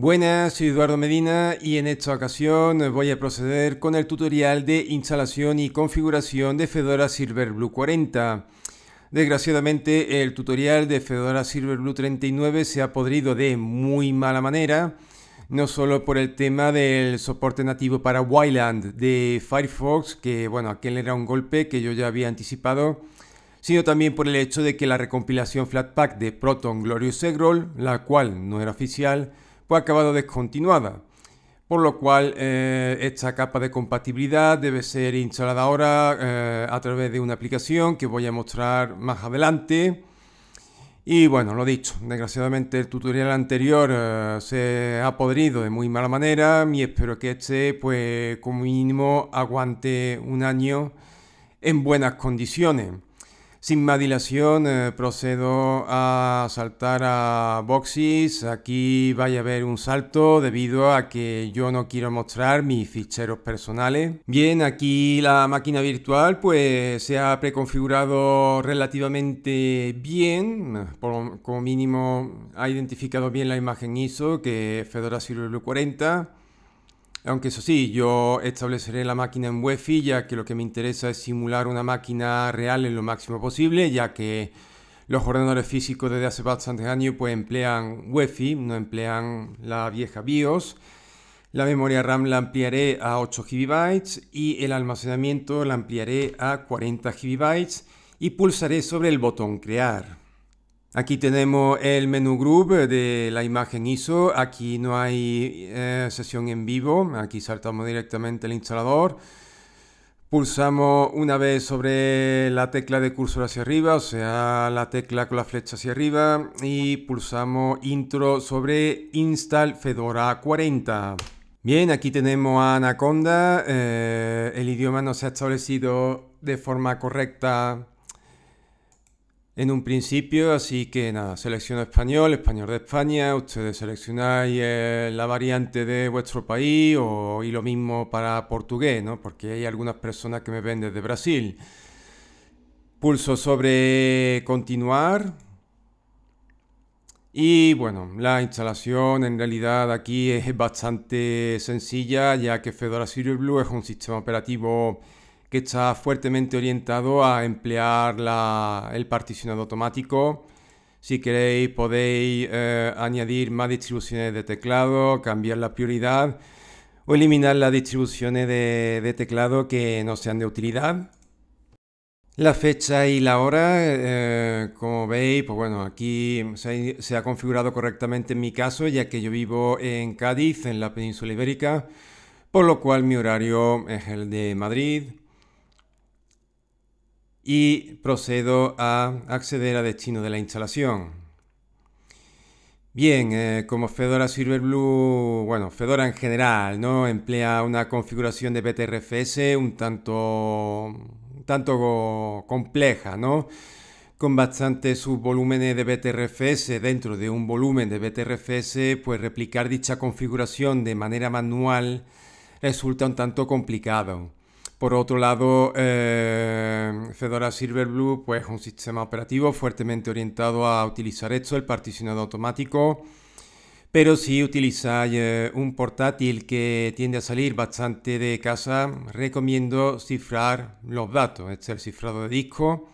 Buenas, soy Eduardo Medina y en esta ocasión voy a proceder con el tutorial de instalación y configuración de Fedora Silverblue 40. Desgraciadamente el tutorial de Fedora Silverblue 39 se ha podrido de muy mala manera, no solo por el tema del soporte nativo para Wayland de Firefox, que bueno, aquel era un golpe que yo ya había anticipado, sino también por el hecho de que la recompilación Flatpak de Proton Glorious Egrol, la cual no era oficial, pues ha acabado descontinuada. Por lo cual, eh, esta capa de compatibilidad debe ser instalada ahora eh, a través de una aplicación que voy a mostrar más adelante. Y bueno, lo dicho, desgraciadamente el tutorial anterior eh, se ha podrido de muy mala manera y espero que este, pues como mínimo, aguante un año en buenas condiciones. Sin más dilación, eh, procedo a saltar a boxes. Aquí vaya a haber un salto debido a que yo no quiero mostrar mis ficheros personales. Bien, aquí la máquina virtual pues se ha preconfigurado relativamente bien. como mínimo ha identificado bien la imagen ISO que es Fedora Silverblue 40. Aunque eso sí, yo estableceré la máquina en UEFI, ya que lo que me interesa es simular una máquina real en lo máximo posible, ya que los ordenadores físicos desde hace bastantes años pues emplean UEFI, no emplean la vieja BIOS. La memoria RAM la ampliaré a 8 GB y el almacenamiento la ampliaré a 40 GB y pulsaré sobre el botón crear. Aquí tenemos el menú group de la imagen ISO, aquí no hay eh, sesión en vivo, aquí saltamos directamente el instalador, pulsamos una vez sobre la tecla de cursor hacia arriba, o sea, la tecla con la flecha hacia arriba y pulsamos intro sobre install Fedora 40. Bien, aquí tenemos a Anaconda, eh, el idioma no se ha establecido de forma correcta en un principio, así que nada, selecciono español, español de España, ustedes seleccionáis eh, la variante de vuestro país o, y lo mismo para portugués, ¿no? Porque hay algunas personas que me ven desde Brasil. Pulso sobre continuar. Y bueno, la instalación en realidad aquí es bastante sencilla, ya que Fedora Serial Blue es un sistema operativo que está fuertemente orientado a emplear el particionado automático. Si queréis podéis eh, añadir más distribuciones de teclado, cambiar la prioridad o eliminar las distribuciones de, teclado que no sean de utilidad. La fecha y la hora, eh, como veis, pues bueno, aquí se ha configurado correctamente en mi caso, ya que yo vivo en Cádiz, en la península ibérica, por lo cual mi horario es el de Madrid y procedo a acceder a destino de la instalación. Bien, eh, como Fedora Silverblue, bueno, Fedora en general, ¿no? Emplea una configuración de BTRFS un tanto, tanto compleja, ¿no? Con bastantes subvolúmenes de BTRFS dentro de un volumen de BTRFS, pues replicar dicha configuración de manera manual resulta un tanto complicado. Por otro lado, eh, Fedora Silverblue pues, es un sistema operativo fuertemente orientado a utilizar esto, el particionado automático. Pero si utilizáis eh, un portátil que tiende a salir bastante de casa, recomiendo cifrar los datos. Este es el cifrado de disco.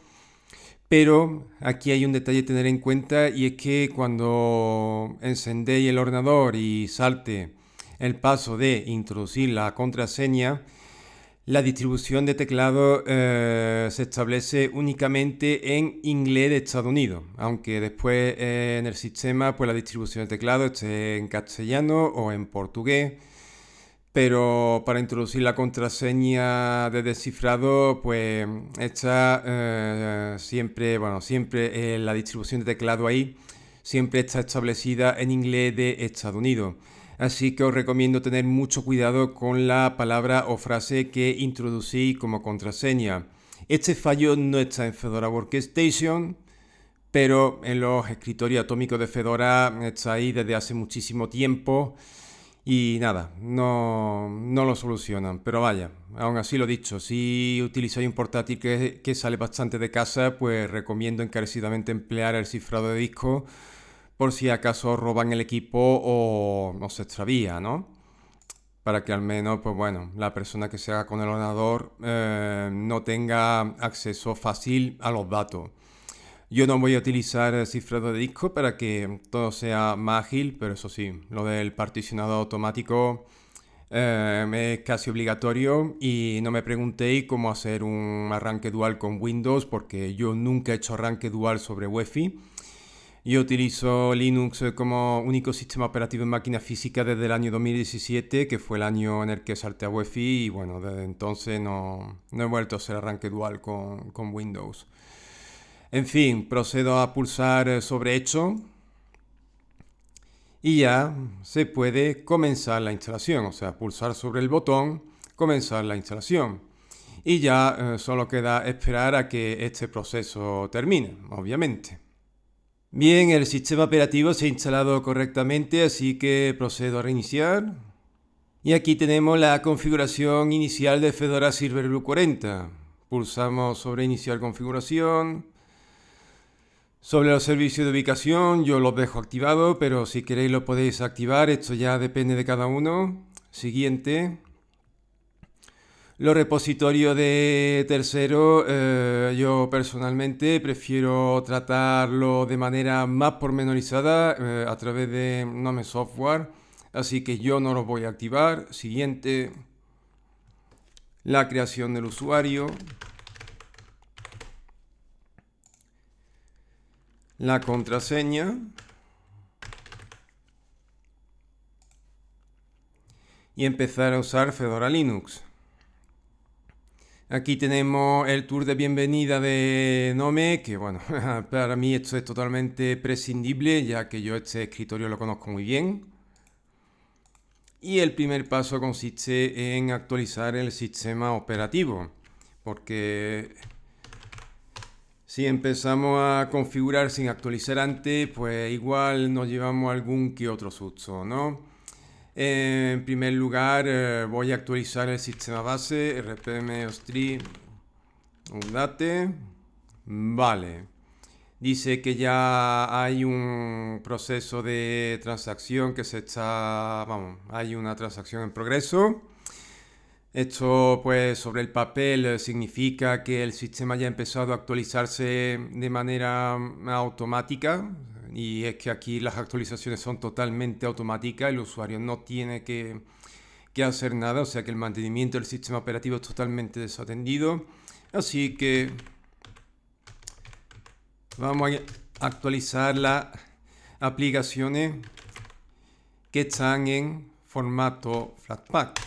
Pero aquí hay un detalle a tener en cuenta y es que cuando encendéis el ordenador y salte el paso de introducir la contraseña, la distribución de teclado eh, se establece únicamente en inglés de Estados Unidos, aunque después eh, en el sistema pues la distribución de teclado esté en castellano o en portugués. Pero para introducir la contraseña de descifrado, pues está eh, siempre, bueno, siempre la distribución de teclado ahí siempre está establecida en inglés de Estados Unidos. Así que os recomiendo tener mucho cuidado con la palabra o frase que introducí como contraseña. Este fallo no está en Fedora Workstation, pero en los escritorios atómicos de Fedora está ahí desde hace muchísimo tiempo y nada, no, lo solucionan. Pero vaya, aún así lo dicho, si utilizáis un portátil que, que sale bastante de casa, pues recomiendo encarecidamente emplear el cifrado de disco por si acaso roban el equipo o, se extravía, ¿no? Para que al menos, pues bueno, la persona que se haga con el ordenador eh, no tenga acceso fácil a los datos. Yo no voy a utilizar cifrado de disco para que todo sea más ágil, pero eso sí, lo del particionado automático eh, es casi obligatorio y no me preguntéis cómo hacer un arranque dual con Windows porque yo nunca he hecho arranque dual sobre wi yo utilizo Linux como único sistema operativo en máquina física desde el año 2017, que fue el año en el que salte a Wi-Fi y bueno, desde entonces no, he vuelto a hacer arranque dual con, Windows. En fin, procedo a pulsar eh, sobre hecho y ya se puede comenzar la instalación, o sea, pulsar sobre el botón, comenzar la instalación. Y ya eh, solo queda esperar a que este proceso termine, obviamente. Bien, el sistema operativo se ha instalado correctamente, así que procedo a reiniciar. Y aquí tenemos la configuración inicial de Fedora Blue 40. Pulsamos sobre iniciar configuración. Sobre los servicios de ubicación, yo los dejo activado, pero si queréis lo podéis activar, esto ya depende de cada uno. Siguiente. Los repositorios de tercero eh, yo personalmente prefiero tratarlo de manera más pormenorizada eh, a través de Nome Software, así que yo no los voy a activar. Siguiente, la creación del usuario. La contraseña. Y empezar a usar Fedora Linux. Aquí tenemos el tour de bienvenida de Nome, que bueno, para mí esto es totalmente prescindible, ya que yo este escritorio lo conozco muy bien. Y el primer paso consiste en actualizar el sistema operativo, porque si empezamos a configurar sin actualizar antes, pues igual nos llevamos algún que otro susto, ¿no? en primer lugar, eh, voy a actualizar el sistema base RPM un Date. Vale. Dice que ya hay un proceso de transacción que se está. Vamos, hay una transacción en progreso. Esto, pues, sobre el papel eh, significa que el sistema ya ha empezado a actualizarse de manera automática, y es que aquí las actualizaciones son totalmente automáticas, el usuario no tiene que, que hacer nada, o sea que el mantenimiento del sistema operativo es totalmente desatendido. Así que vamos a actualizar las aplicaciones que están en formato Flatpak.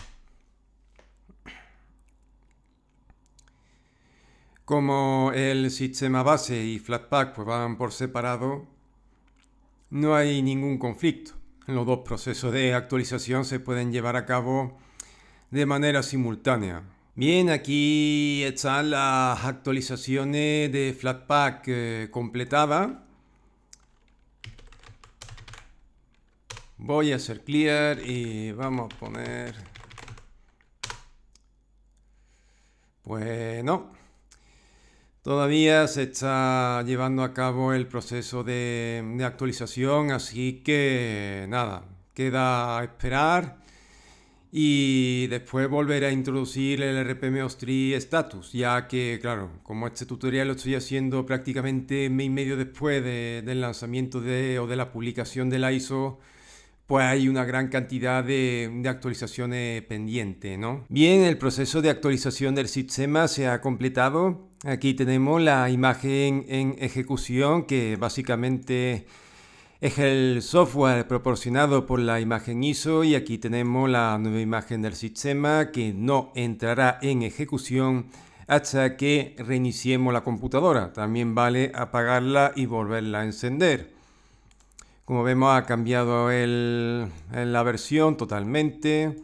Como el sistema base y Flatpak pues van por separado, no hay ningún conflicto. Los dos procesos de actualización se pueden llevar a cabo de manera simultánea. Bien, aquí están las actualizaciones de Flatpak eh, completadas. Voy a hacer clear y vamos a poner... Bueno, pues, Todavía se está llevando a cabo el proceso de, actualización, así que nada, queda esperar y después volver a introducir el RPM 3 Status, ya que, claro, como este tutorial lo estoy haciendo prácticamente mes y medio después del lanzamiento o de la publicación de la ISO, pues hay una gran cantidad de, actualizaciones pendientes, ¿no? Bien, el proceso de actualización del sistema se ha completado. Aquí tenemos la imagen en ejecución que básicamente es el software proporcionado por la imagen ISO y aquí tenemos la nueva imagen del sistema que no entrará en ejecución hasta que reiniciemos la computadora. También vale apagarla y volverla a encender. Como vemos ha cambiado el, la versión totalmente.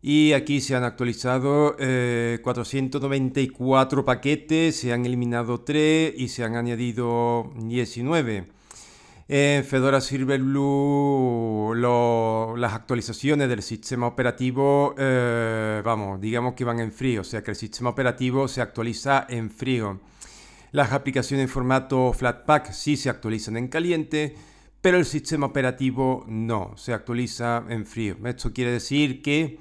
Y aquí se han actualizado 494 eh, paquetes, se han eliminado 3 y se han añadido 19. En Fedora Silverblue las actualizaciones del sistema operativo, eh, vamos, digamos que van en frío, o sea que el sistema operativo se actualiza en frío. Las aplicaciones en formato Flatpak sí se actualizan en caliente pero el sistema operativo no, se actualiza en frío. Esto quiere decir que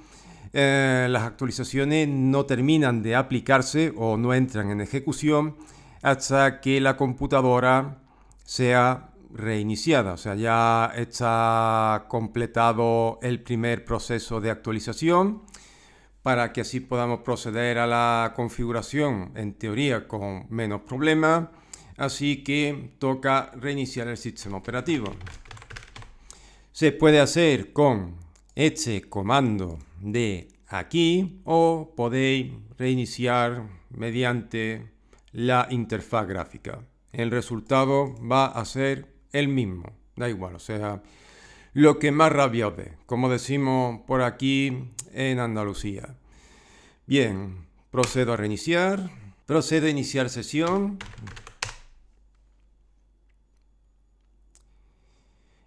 eh, las actualizaciones no terminan de aplicarse o no entran en ejecución hasta que la computadora sea reiniciada, o sea, ya está completado el primer proceso de actualización para que así podamos proceder a la configuración en teoría con menos problemas así que toca reiniciar el sistema operativo. Se puede hacer con este comando de aquí o podéis reiniciar mediante la interfaz gráfica. El resultado va a ser el mismo, da igual, o sea, lo que más rabia ve, como decimos por aquí en Andalucía. Bien, procedo a reiniciar, procedo a iniciar sesión.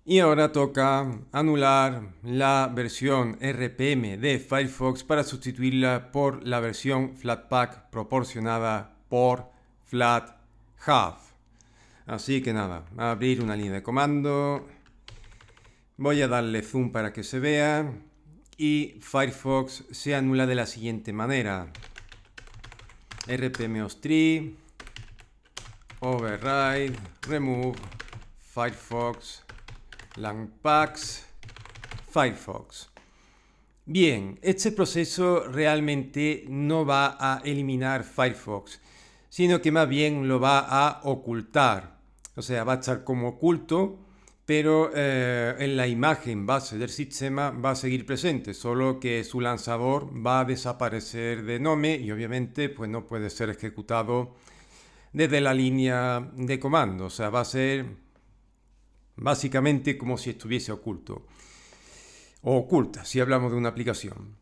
Y ahora toca anular la versión RPM de Firefox para sustituirla por la versión Flatpak proporcionada por FlatHub. Así que nada, abrir una línea de comando. Voy a darle zoom para que se vea. Y Firefox se anula de la siguiente manera. RPM 3 Override, Remove, Firefox Langpax, Firefox. Bien, este proceso realmente no va a eliminar Firefox, sino que más bien lo va a ocultar. O sea, va a estar como oculto, pero eh, en la imagen base del sistema va a seguir presente, solo que su lanzador va a desaparecer de nombre y obviamente pues no puede ser ejecutado desde la línea de comando. O sea, va a ser básicamente como si estuviese oculto. O oculta, si hablamos de una aplicación.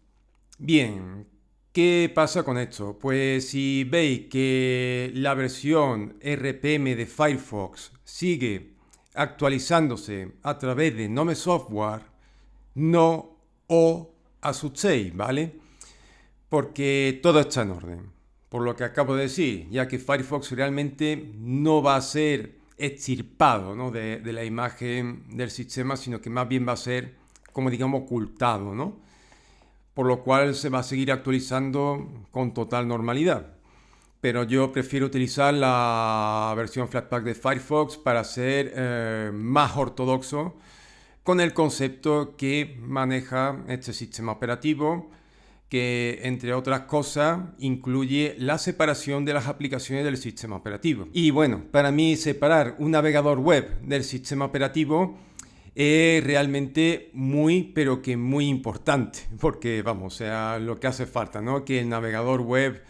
Bien, ¿qué pasa con esto? Pues si veis que la versión RPM de Firefox sigue actualizándose a través de Nome Software, no o asustéis, ¿vale? Porque todo está en orden, por lo que acabo de decir, ya que Firefox realmente no va a ser extirpado de, la imagen del sistema, sino que más bien va a ser, como digamos, ocultado, por lo cual se va a seguir actualizando con total normalidad. Pero yo prefiero utilizar la versión Flatpak de Firefox para ser eh, más ortodoxo con el concepto que maneja este sistema operativo que, entre otras cosas, incluye la separación de las aplicaciones del sistema operativo. Y bueno, para mí separar un navegador web del sistema operativo es realmente muy, pero que muy importante, porque vamos, o sea, lo que hace falta, ¿no? Que el navegador web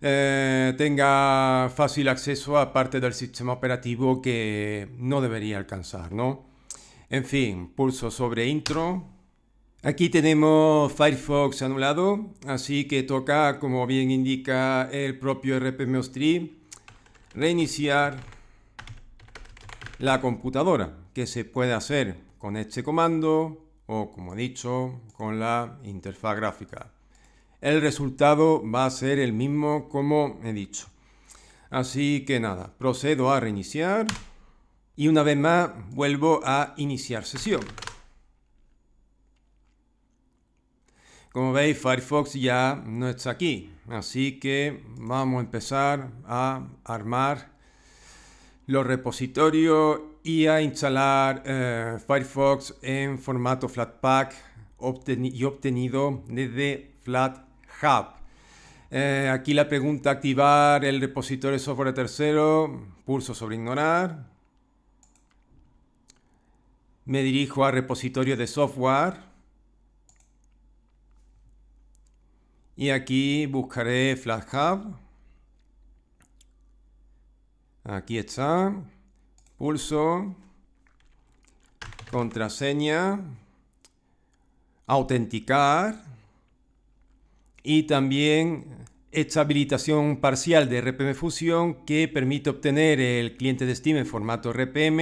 eh, tenga fácil acceso a parte del sistema operativo que no debería alcanzar, ¿no? En fin, pulso sobre intro. Aquí tenemos Firefox anulado, así que toca, como bien indica el propio Rrpm3 reiniciar la computadora, que se puede hacer con este comando o, como he dicho, con la interfaz gráfica. El resultado va a ser el mismo como he dicho. Así que nada, procedo a reiniciar y una vez más vuelvo a iniciar sesión. Como veis, Firefox ya no está aquí, así que vamos a empezar a armar los repositorios y a instalar eh, Firefox en formato Flatpak y obtenido desde FlatHub. Eh, aquí la pregunta activar el repositorio de software tercero, pulso sobre ignorar. Me dirijo a repositorio de software y aquí buscaré Hub. Aquí está. Pulso. Contraseña. Autenticar. Y también esta habilitación parcial de RPM Fusion que permite obtener el cliente de Steam en formato RPM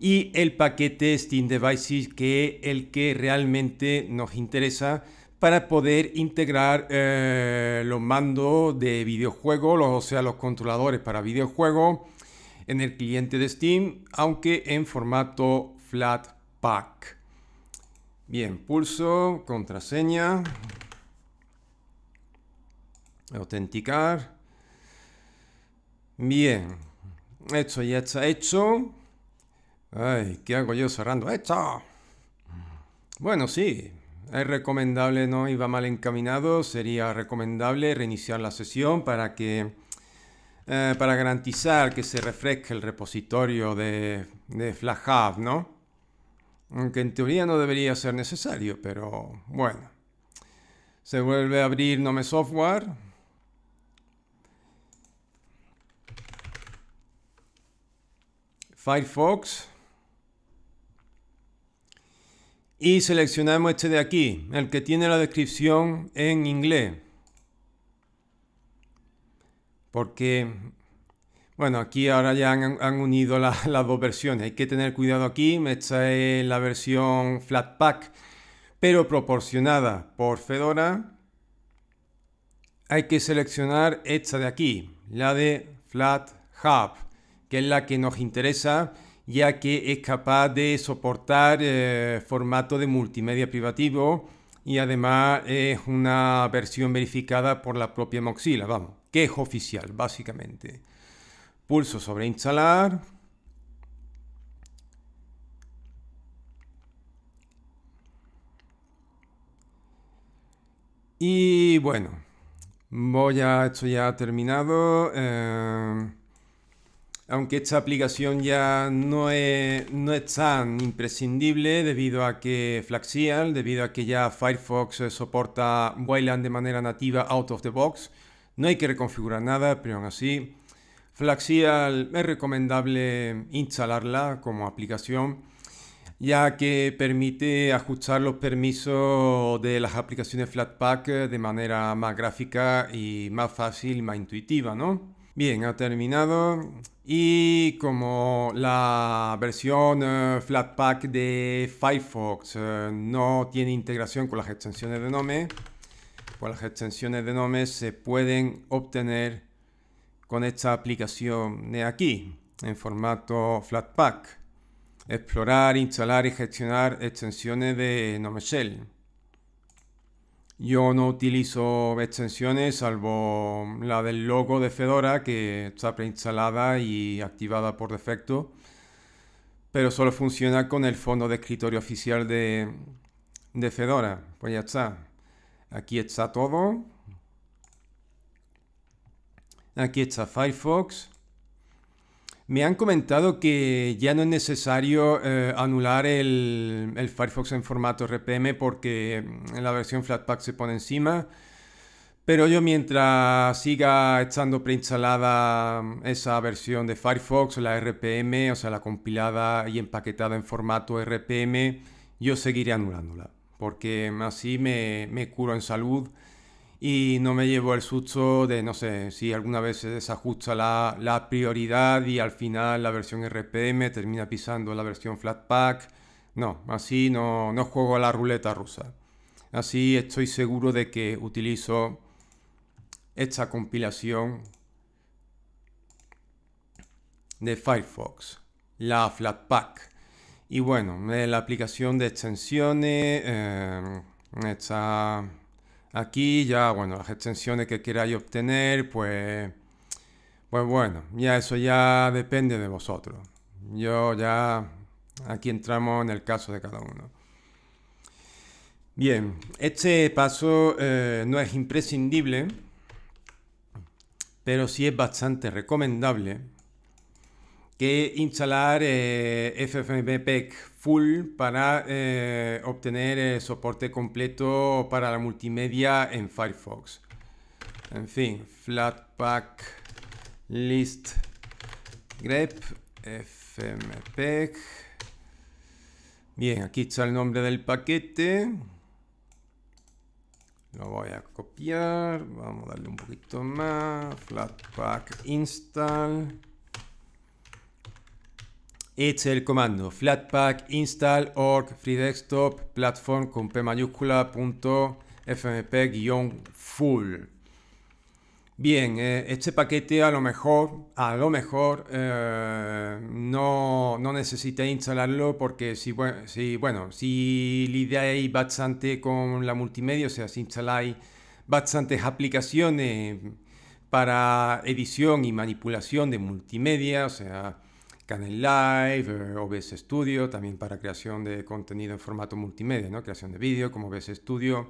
y el paquete Steam Devices que es el que realmente nos interesa para poder integrar eh, los mandos de videojuegos, o sea, los controladores para videojuegos en el cliente de Steam, aunque en formato Flatpak. Bien, pulso, contraseña, autenticar. Bien, esto ya está hecho. Ay, ¿qué hago yo cerrando esto? Bueno, sí, es recomendable, ¿no? Iba mal encaminado, sería recomendable reiniciar la sesión para que eh, para garantizar que se refresque el repositorio de, de Hub, ¿no? Aunque en teoría no debería ser necesario, pero bueno. Se vuelve a abrir Nome Software. Firefox. y seleccionamos este de aquí, el que tiene la descripción en inglés. Porque, bueno, aquí ahora ya han, unido las dos versiones. Hay que tener cuidado aquí. Esta es la versión Flatpak, pero proporcionada por Fedora. Hay que seleccionar esta de aquí, la de FlatHub, que es la que nos interesa ya que es capaz de soportar eh, formato de multimedia privativo y además es una versión verificada por la propia Moxila vamos, que es oficial básicamente. Pulso sobre instalar. Y bueno, voy a, esto ya ha terminado. Eh, aunque esta aplicación ya e, no es, tan imprescindible debido a que Flaxial, debido a que ya Firefox eh, soporta Wayland de manera nativa out of the box, no hay que reconfigurar nada, pero aún así Flaxial es recomendable instalarla como aplicación ya que permite ajustar los permisos de las aplicaciones Flatpak eh, de manera más gráfica y más fácil, más intuitiva, ¿no? Bien, ha terminado. Y como la versión eh, Flatpak de Firefox eh, no tiene integración con las extensiones de Nome, pues las extensiones de Nome se pueden obtener con esta aplicación de aquí, en formato Flatpak. Explorar, instalar y gestionar extensiones de Nome shell. Yo no utilizo extensiones salvo la del logo de Fedora que está preinstalada y activada por defecto, pero solo funciona con el fondo de escritorio oficial de, Fedora. Pues ya está. Aquí está todo. Aquí está Firefox. Me han comentado que ya no es necesario eh, anular el, Firefox en formato RPM porque mm, la versión Flatpak se pone encima. Pero yo mientras siga estando preinstalada mm, esa versión de Firefox, la RPM, o sea, la compilada y empaquetada en formato RPM, yo seguiré anulándola. Porque mm, así me curo en salud y no me llevo el susto de, no sé, si alguna vez se desajusta la, prioridad y al final la versión RPM termina pisando la versión Flatpak. No, así no, juego a la ruleta rusa. Así estoy seguro de que utilizo esta compilación de Firefox, la Flatpak. Y bueno, eh, la aplicación de extensiones, eh, está... Aquí ya, bueno, las extensiones que queráis obtener, pues, pues, bueno, ya eso ya depende de vosotros. Yo ya, aquí entramos en el caso de cada uno. Bien, este paso eh, no es imprescindible, pero sí es bastante recomendable que instalar eh, FFmpeg full para eh, obtener el eh, soporte completo para la multimedia en Firefox. En fin, Flatpak list grep fmpeg. Bien, aquí está el nombre del paquete. Lo voy a copiar. Vamos a darle un poquito más. Flatpak install es el comando flatpak install org free desktop platform con p mayúscula punto fmp guión full. Bien, eh, este paquete a lo mejor, a lo mejor eh, no, no instalarlo porque si, bueno, si, bueno, si lidiáis bastante con la multimedia, o sea, si instaláis bastantes aplicaciones para edición y manipulación de multimedia, o sea, Canon Live, eh, OBS Studio, también para creación de contenido en formato multimedia, ¿no? creación de vídeo como OBS Studio,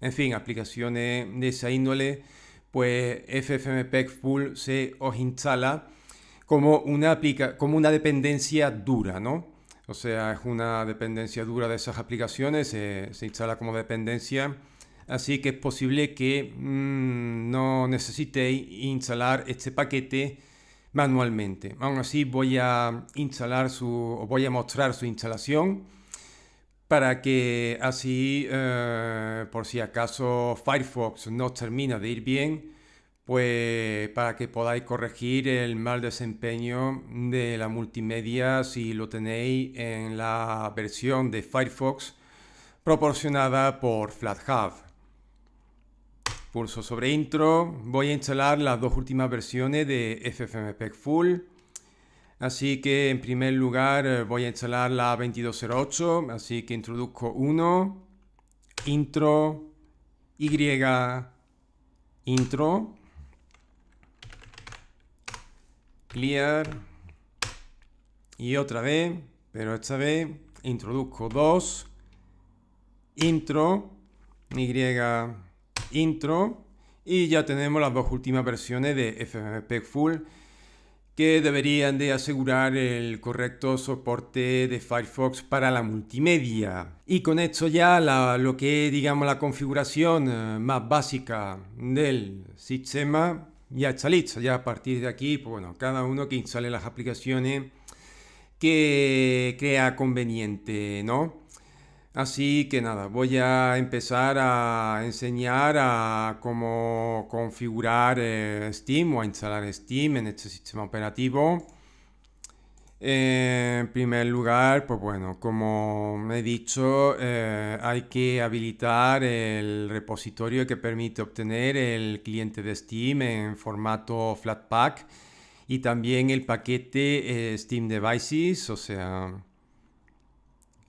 en fin, aplicaciones de esa índole, pues FFmpeg Full se os instala como una, como una dependencia dura, ¿no? O sea, es una dependencia dura de esas aplicaciones, se instala como dependencia, así que es posible que mm, no necesitéis instalar este paquete manualmente. Aún así voy a instalar su, voy a mostrar su instalación para que así, eh, por si acaso Firefox no termina de ir bien, pues para que podáis corregir el mal desempeño de la multimedia si lo tenéis en la versión de Firefox proporcionada por FlatHub. Pulso sobre intro. Voy a instalar las dos últimas versiones de FFmpeg Full. Así que en primer lugar eh, voy a instalar la 2208. Así que introduzco 1, intro, Y, intro, clear. Y otra vez, pero esta vez introduzco 2, intro, Y intro y ya tenemos las dos últimas versiones de FFmpeg Full que deberían de asegurar el correcto soporte de Firefox para la multimedia. Y con esto ya lo que digamos, la configuración eh, más básica del sistema ya está lista. Ya a partir de aquí, pues bueno, cada uno que instale las aplicaciones que crea conveniente, ¿no? Así que nada, voy a empezar a enseñar a cómo configurar eh, Steam o a instalar Steam en este sistema operativo. Eh, en primer lugar, pues bueno, como he dicho, eh, hay que habilitar el repositorio que permite obtener el cliente de Steam en formato Flatpak y también el paquete Steam Devices, o sea,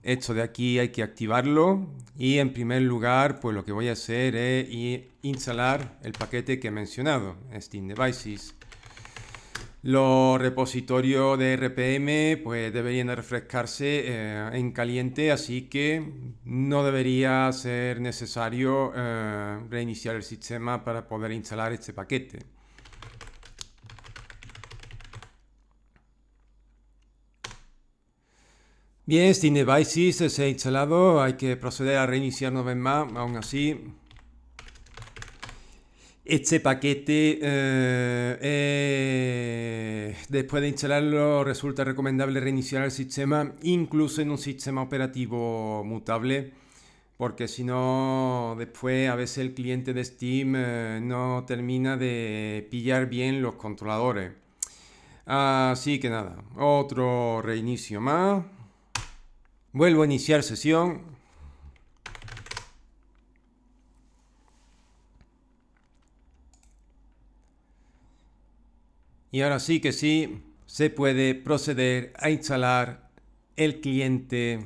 esto de aquí hay que activarlo y en primer lugar pues lo que voy a hacer es instalar el paquete que he mencionado Steam Devices los repositorios de RPM pues deberían refrescarse eh, en caliente así que no debería ser necesario eh, reiniciar el sistema para poder instalar este paquete Bien, Steam Devices eh, se ha instalado, hay que proceder a reiniciar una vez más, aún así. Este paquete, eh, eh, después de instalarlo, resulta recomendable reiniciar el sistema, incluso en un sistema operativo mutable, porque si no, después a veces el cliente de Steam no termina de pillar bien los controladores. Así que nada, otro reinicio más. Vuelvo a iniciar sesión. Y ahora sí que sí, se puede proceder a instalar el cliente,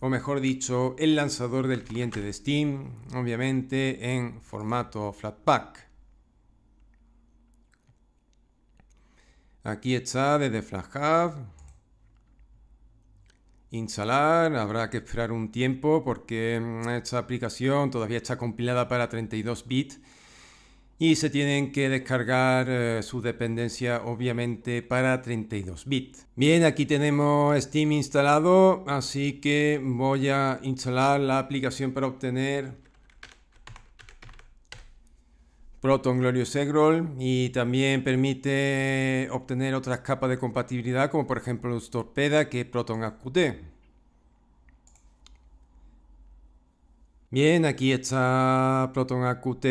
o mejor dicho, el lanzador del cliente de Steam, obviamente en formato Flatpak. Aquí está desde FlatHub, instalar. Habrá que esperar un tiempo porque mm, esta aplicación todavía está compilada para 32 bits y se tienen que descargar eh, su dependencia obviamente para 32 bits. Bien, aquí tenemos Steam instalado, así que voy a instalar la aplicación para obtener Proton Glorious Egrol y también permite obtener otras capas de compatibilidad como por ejemplo los torpeda que Proton AQT. Bien, aquí está Proton AQT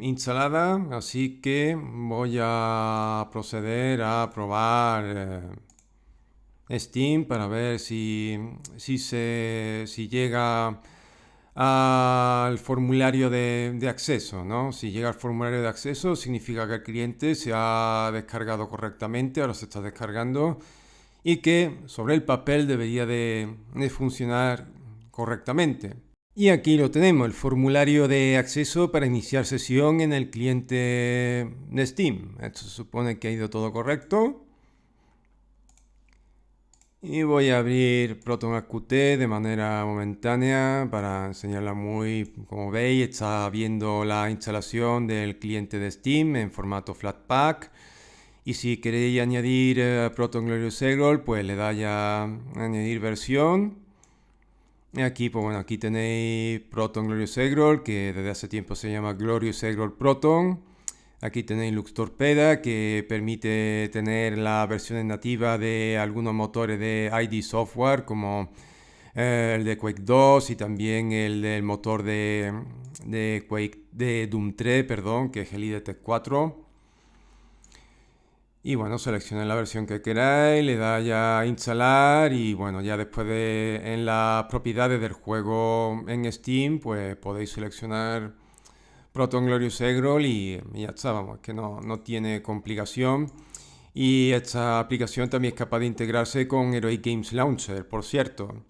instalada, así que voy a proceder a probar eh, Steam para ver si, si, se, si llega al formulario de, acceso. ¿no? Si llega al formulario de acceso, significa que el cliente se ha descargado correctamente, ahora se está descargando y que sobre el papel debería de, funcionar correctamente. Y aquí lo tenemos, el formulario de acceso para iniciar sesión en el cliente de Steam. Esto supone que ha ido todo correcto. Y voy a abrir Proton AQT de manera momentánea para enseñarla muy... Como veis, está viendo la instalación del cliente de Steam en formato Flatpak. Y si queréis añadir eh, Proton Glorious Eggroll, pues le dais a añadir versión. Y aquí, pues bueno, aquí tenéis Proton Glorious que desde hace tiempo se llama Glorious Eggroll Proton. Aquí tenéis Lux Torpeda que permite tener la versión nativa de algunos motores de ID Software como eh, el de Quake 2 y también el del motor de, Quake, de Doom 3, perdón, que es el 4. Y bueno, seleccionáis la versión que queráis, le da a instalar y bueno, ya después en las propiedades del juego en Steam, pues podéis seleccionar Proton Glorious Eggroll y, ya está, vamos, que no, no tiene complicación. Y esta aplicación también es capaz de integrarse con Heroic Games Launcher, por cierto.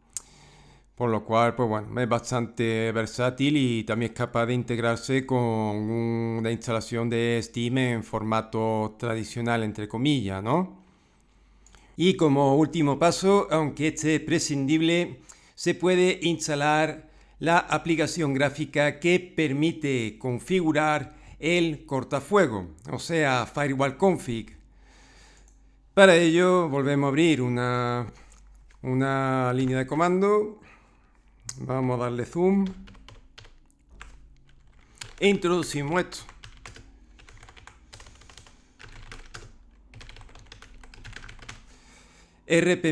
Por lo cual, pues bueno, es bastante versátil y también es capaz de integrarse con una instalación de Steam en formato tradicional, entre comillas, ¿no? Y como último paso, aunque este es prescindible, se puede instalar la aplicación gráfica que permite configurar el cortafuego, o sea, Firewall Config. Para ello volvemos a abrir una, una línea de comando. Vamos a darle zoom. E introducimos esto. 3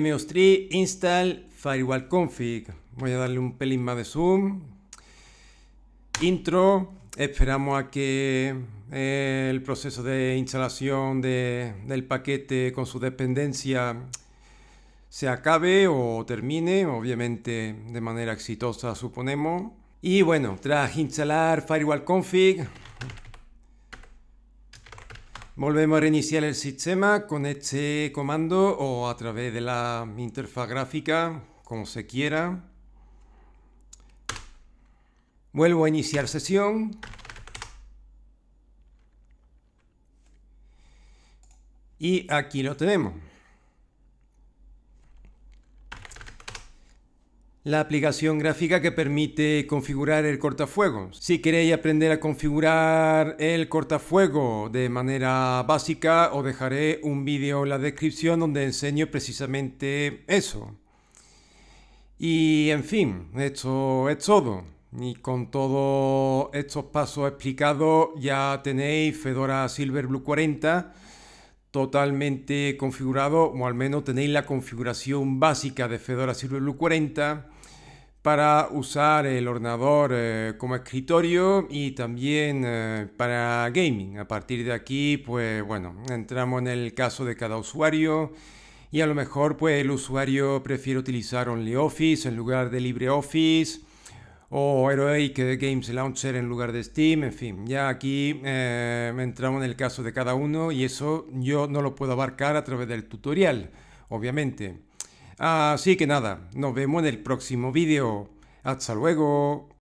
install Firewall config. Voy a darle un pelín más de zoom. Intro. Esperamos a que eh, el proceso de instalación del paquete con su dependencia se acabe o termine, obviamente de manera exitosa suponemos. Y bueno, tras instalar Firewall config, Volvemos a reiniciar el sistema con este comando o a través de la interfaz gráfica como se quiera. Vuelvo a iniciar sesión. Y aquí lo tenemos. La aplicación gráfica que permite configurar el cortafuegos. Si queréis aprender a configurar el cortafuego de manera básica, os dejaré un vídeo en la descripción donde enseño precisamente eso. Y en fin, esto es todo. Y con todos estos pasos explicados ya tenéis Fedora Silverblue 40 totalmente configurado, o al menos tenéis la configuración básica de Fedora Silverblue 40 para usar el ordenador eh, como escritorio y también eh, para gaming. A partir de aquí, pues bueno, entramos en el caso de cada usuario y a lo mejor pues el usuario prefiere utilizar OnlyOffice en lugar de LibreOffice o Heroic Games Launcher en lugar de Steam, en fin, ya aquí eh, entramos en el caso de cada uno y eso yo no lo puedo abarcar a través del tutorial, obviamente. Así que nada, nos vemos en el próximo vídeo. Hasta luego.